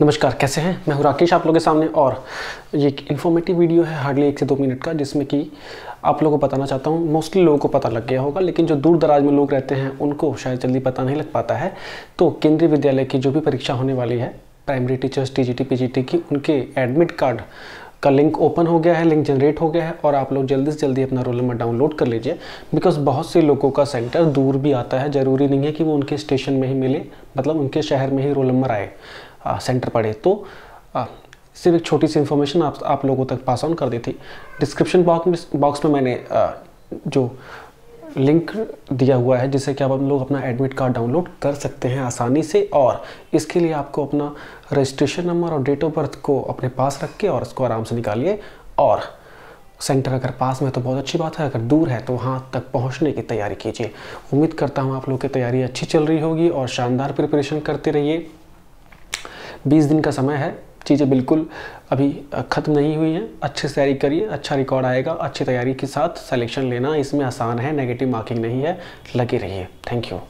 नमस्कार कैसे हैं मैं हूँ राकेश आप लोगों के सामने और ये एक इन्फॉर्मेटिव वीडियो है हार्डली एक से दो मिनट का जिसमें कि आप लोगों को बताना चाहता हूँ मोस्टली लोगों को पता लग गया होगा लेकिन जो दूर दराज में लोग रहते हैं उनको शायद जल्दी पता नहीं लग पाता है तो केंद्रीय विद्यालय की जो भी परीक्षा होने वाली है प्राइमरी टीचर्स टी जी की उनके एडमिट कार्ड का लिंक ओपन हो गया है लिंक जनरेट हो गया है और आप लोग जल्दी से जल्दी अपना रोल नंबर डाउनलोड कर लीजिए बिकॉज बहुत से लोगों का सेंटर दूर भी आता है ज़रूरी नहीं है कि वो उनके स्टेशन में ही मिले मतलब उनके शहर में ही रोल नंबर आए सेंटर पड़े तो आ, सिर्फ एक छोटी सी इन्फॉर्मेशन आप आप लोगों तक पास ऑन कर दी थी डिस्क्रिप्शन बॉक्स में बॉक्स में मैंने आ, जो लिंक दिया हुआ है जिससे कि आप लोग अपना एडमिट कार्ड डाउनलोड कर सकते हैं आसानी से और इसके लिए आपको अपना रजिस्ट्रेशन नंबर और डेट ऑफ बर्थ को अपने पास रख के और उसको आराम से निकालिए और सेंटर अगर पास में तो बहुत अच्छी बात है अगर दूर है तो वहाँ तक पहुँचने की तैयारी कीजिए उम्मीद करता हूँ आप लोग की तैयारी अच्छी चल रही होगी और शानदार प्रिपरेशन करते रहिए बीस दिन का समय है चीज़ें बिल्कुल अभी ख़त्म नहीं हुई हैं अच्छे से तैयारी करिए अच्छा रिकॉर्ड आएगा अच्छी तैयारी के साथ सिलेक्शन लेना इसमें आसान है नेगेटिव मार्किंग नहीं है लगे रहिए थैंक यू